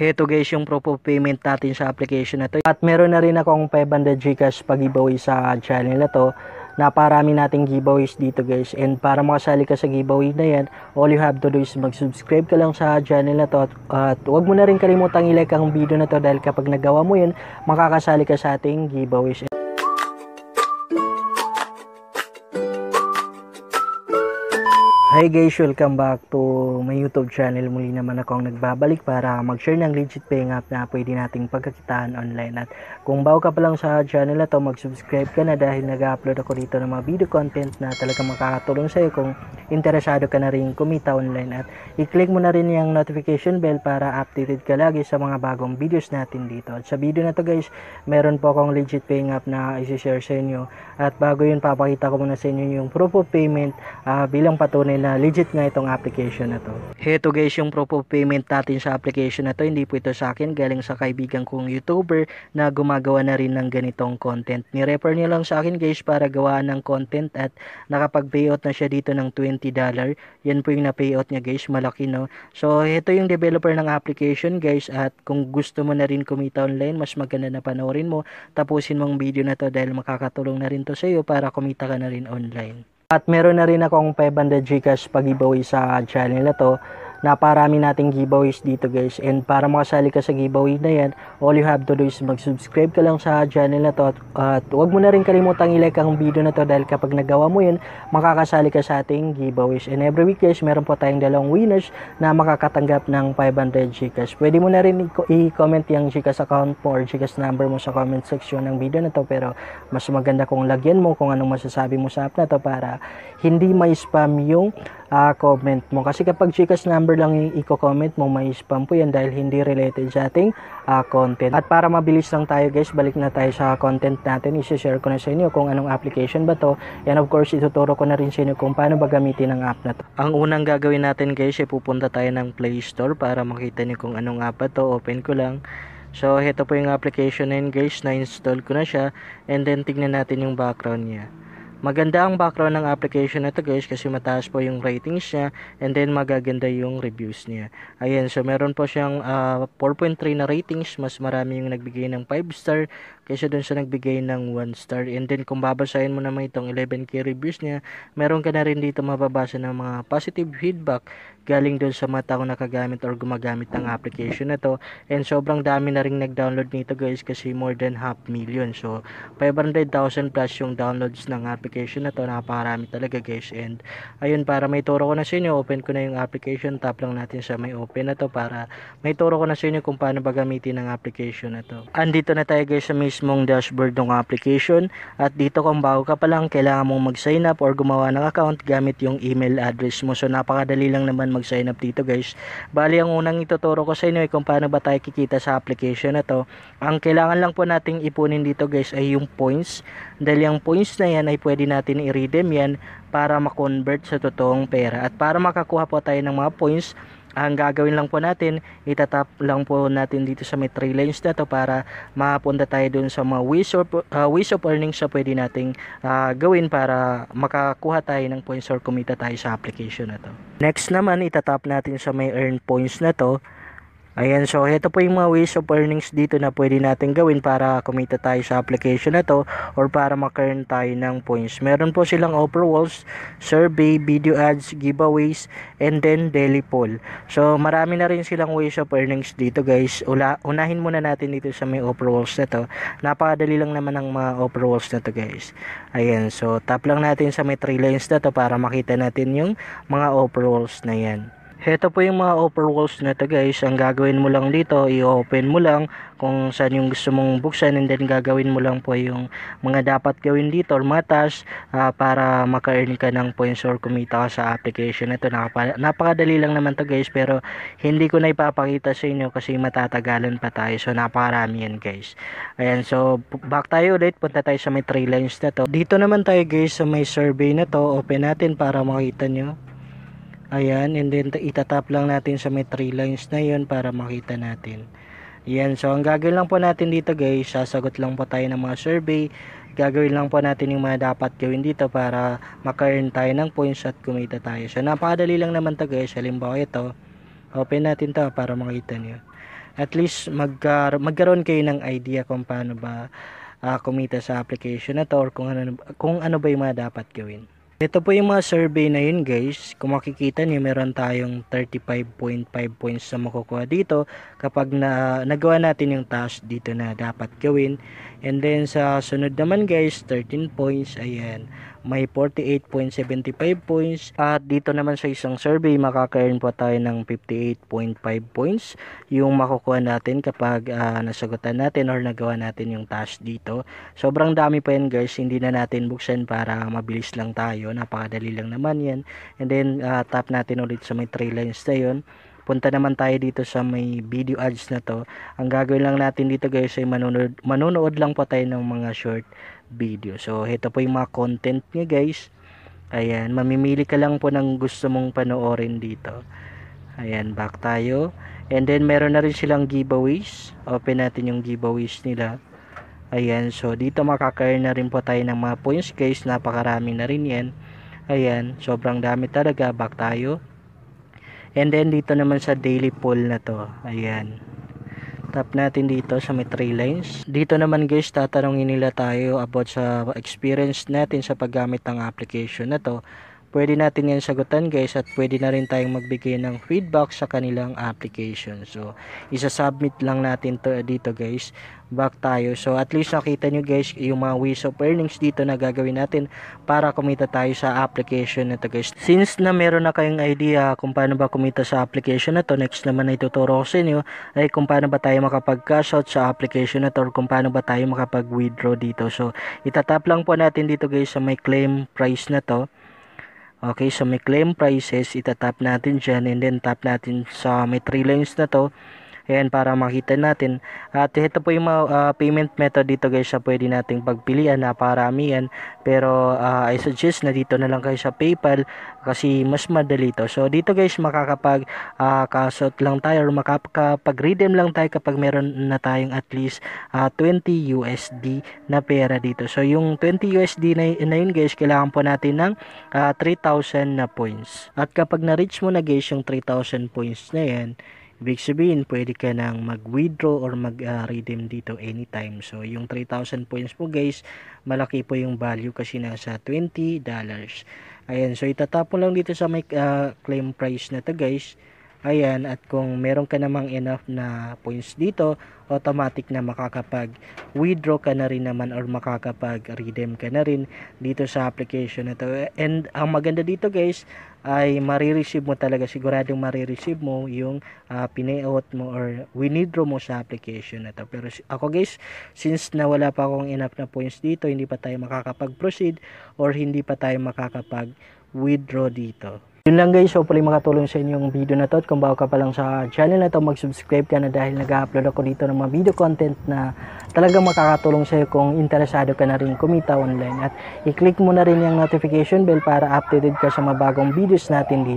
Heto guys yung proof of payment natin sa application na to. At meron na rin akong 500 Gcash pag-giveaway sa channel na to. Naparami nating giveaways dito guys. And para makasali ka sa giveaway na yan, all you have to do is mag-subscribe ka lang sa channel na to. At, at huwag mo na rin kalimutang ilike ang video na to dahil kapag nagawa mo yun, makakasali ka sa ating giveaways. Hi guys, welcome back to my YouTube channel. Muli naman ako ang nagbabalik para mag-share ng legit paying app na pwede nating pagkakitaan online. At kung bago ka pa lang sa channel na mag-subscribe ka na dahil nag-upload ako dito ng mga video content na talaga makakatulong sa'yo kung interesado ka na rin kumita online. At i-click mo na rin yung notification bell para updated ka lagi sa mga bagong videos natin dito. At sa video na to guys, meron po akong legit paying app na isi-share sa inyo. At bago yun, papakita ko muna sa inyo yung proof of payment uh, bilang patunay na na legit nga itong application na to. Heto guys yung proof of payment natin sa application na to. Hindi po ito sa akin. Galing sa kaibigan kong YouTuber na gumagawa na rin ng ganitong content. Ni-refer niya lang sa akin guys para gawaan ng content at nakapag-payout na siya dito ng $20. Yan po yung na-payout niya guys. Malaki no. So heto yung developer ng application guys at kung gusto mo na rin kumita online mas maganda na panoorin mo. Tapusin mong video na to dahil makakatulong na rin to sa iyo para kumita ka na rin online. At meron na rin akong 500 Gcash pag-giveaway sa channel na to naparami nating giveaways dito guys. And para makasali ka sa giveaway na yan, all you have to do is mag-subscribe ka lang sa channel na to. At, at huwag mo na rin kalimutang ilike ang video na to dahil kapag nagawa mo yun, makakasali ka sa ating giveaways. And every week guys, meron po tayong dalawang winners na makakatanggap ng 500 Gcash. Pwede mo na rin i-comment yung Gcash account mo or Gcash number mo sa comment section ng video na to. Pero mas maganda kung lagyan mo kung anong masasabi mo sa app na to para hindi ma-spam yung uh, comment mo. Kasi kapag Gcash number lang yung i-comment mo, may spam po yan dahil hindi related sa ating uh, content. At para mabilis lang tayo guys, balik na tayo sa content natin. I-share ko na sa inyo kung anong application ba to. And of course, ituturo ko na rin sa inyo kung paano ba gamitin ang app na to. Ang unang gagawin natin guys, ay pupunta tayo ng Play Store para makita niyo kung anong app to. Open ko lang. So, ito po yung application na yun guys, na-install ko na siya. And then, tignan natin yung background niya. Maganda ang background ng application na to guys kasi mataas po yung ratings niya and then magaganda yung reviews niya. Ayan, so meron po siyang uh, ah, 4.3 na ratings, mas marami yung nagbigay ng 5 star kaysa dun sa nagbigay ng 1 star. And then kung babasahin mo naman itong 11k reviews niya, meron ka na rin dito mababasa ng mga positive feedback galing dun sa mga taong nakagamit or gumagamit ng application na to. And sobrang dami na rin nag-download nito guys kasi more than half million. So 500,000 plus yung downloads ng application na to. Napakarami talaga guys. And ayun para may turo ko na sa inyo, open ko na yung application. Tap lang natin sa may open na to para may turo ko na sa inyo kung paano ba gamitin ang application na to. Andito na tayo guys sa mismo mismong dashboard ng application at dito kung bago ka pa lang kailangan mong mag-sign up or gumawa ng account gamit yung email address mo. So napakadali lang naman mag-sign up dito guys. Bali ang unang ituturo ko sa inyo ay kung paano ba tayo kikita sa application na to. Ang kailangan lang po nating ipunin dito guys ay yung points. Dahil yung points na yan ay pwede natin i-redeem yan para ma-convert sa totoong pera. At para makakuha po tayo ng mga points, ang gagawin lang po natin itatap lang po natin dito sa may 3 lanes na to para mapunta tayo dun sa mga wish of, uh, ways of earnings sa pwede nating uh, gawin para makakuha tayo ng points or kumita tayo sa application na to next naman itatap natin sa may earn points na to Ayan, so ito po yung mga ways of earnings dito na pwede natin gawin para kumita tayo sa application na to or para makaearn tayo ng points. Meron po silang offer walls, survey, video ads, giveaways, and then daily poll. So marami na rin silang ways of earnings dito guys. Ula, unahin muna natin dito sa may offer walls na to. Napakadali lang naman ang mga offer walls na to guys. Ayan, so tap lang natin sa may 3 lines na to para makita natin yung mga offer walls na yan. Heto po yung mga upper walls na to guys. Ang gagawin mo lang dito, i-open mo lang kung saan yung gusto mong buksan and then gagawin mo lang po yung mga dapat gawin dito or mga tasks uh, ah, para maka-earn ka ng points or kumita ka sa application na to. Napaka napakadali lang naman to guys pero hindi ko na ipapakita sa inyo kasi matatagalan pa tayo. So napakarami yan guys. Ayan so back tayo ulit. Punta tayo sa may 3 lines na to. Dito naman tayo guys sa may survey na to. Open natin para makita nyo. Ayan, and then itatap lang natin sa may 3 lines na yon para makita natin. Ayan, so ang gagawin lang po natin dito guys, sasagot lang po tayo ng mga survey. Gagawin lang po natin yung mga dapat gawin dito para maka-earn tayo ng points at kumita tayo. So napakadali lang naman to guys, halimbawa ito, open natin to para makita nyo. At least magka magkaroon kayo ng idea kung paano ba uh, kumita sa application na to or kung ano, kung ano ba yung mga dapat gawin. Ito po yung mga survey na yun guys. Kung makikita niyo meron tayong 35.5 points na makukuha dito kapag na, nagawa natin yung task dito na dapat gawin. And then sa sunod naman guys 13 points. Ayan may 48.75 points at dito naman sa isang survey makaka-earn po tayo ng 58.5 points yung makukuha natin kapag uh, nasagutan natin or nagawa natin yung task dito. Sobrang dami pa yan guys, hindi na natin buksan para mabilis lang tayo, napakadali lang naman yan. And then uh, tap natin ulit sa may 3 lines na yun punta naman tayo dito sa may video ads na to. Ang gagawin lang natin dito guys ay manonood, manonood lang po tayo ng mga short video. So, ito po yung mga content niya guys. Ayan, mamimili ka lang po ng gusto mong panoorin dito. Ayan, back tayo. And then, meron na rin silang giveaways. Open natin yung giveaways nila. Ayan, so dito makakair na rin po tayo ng mga points guys. Napakarami na rin yan. Ayan, sobrang dami talaga. Back tayo and then dito naman sa daily pool na to ayan tap natin dito sa may 3 lines dito naman guys tatanungin nila tayo about sa experience natin sa paggamit ng application na to pwede natin yan sagutan guys at pwede na rin tayong magbigay ng feedback sa kanilang application so isa-submit lang natin to eh, dito guys back tayo so at least nakita nyo guys yung mga wish of earnings dito na gagawin natin para kumita tayo sa application na to guys since na meron na kayong idea kung paano ba kumita sa application na to next naman na ituturo ko sa inyo ay kung paano ba tayo makapag cash out sa application na to or kung paano ba tayo makapag withdraw dito so itatap lang po natin dito guys sa may claim price na to Okay, so may claim prices, itatap natin dyan and then tap natin sa may 3 lines na to Ayan, para makita natin. At ito po yung uh, payment method dito guys, siya pwede nating pagpilian na paramihan. Pero uh, I suggest na dito na lang kayo sa PayPal kasi mas madali to. So dito guys, makakapag uh, kasot lang tayo or makakapag-redeem lang tayo kapag meron na tayong at least uh, 20 USD na pera dito. So yung 20 USD na, na yun guys, kailangan po natin ng uh, 3,000 na points. At kapag na-reach mo na guys yung 3,000 points na yan, Ibig sabihin, pwede ka nang mag-withdraw or mag-redeem uh, dito anytime. So, yung 3,000 points po guys, malaki po yung value kasi nasa $20. Ayan, so itatapon lang dito sa may uh, claim price na to guys. Ayan, at kung meron ka namang enough na points dito, automatic na makakapag-withdraw ka na rin naman or makakapag-redeem ka na rin dito sa application na to. And ang maganda dito guys, ay marireceive mo talaga, siguradong marireceive mo yung uh, pinayout mo or withdraw mo sa application na to. Pero ako guys, since nawala pa akong enough na points dito, hindi pa tayo makakapag-proceed or hindi pa tayo makakapag-withdraw dito. Yun lang guys, so pala makatulong sa inyong video na to at kung bago ka pa lang sa channel na to, mag-subscribe ka na dahil nag-upload ako dito ng mga video content na talagang makakatulong sa sa'yo kung interesado ka na rin kumita online at i-click mo na rin yung notification bell para updated ka sa mga bagong videos natin dito.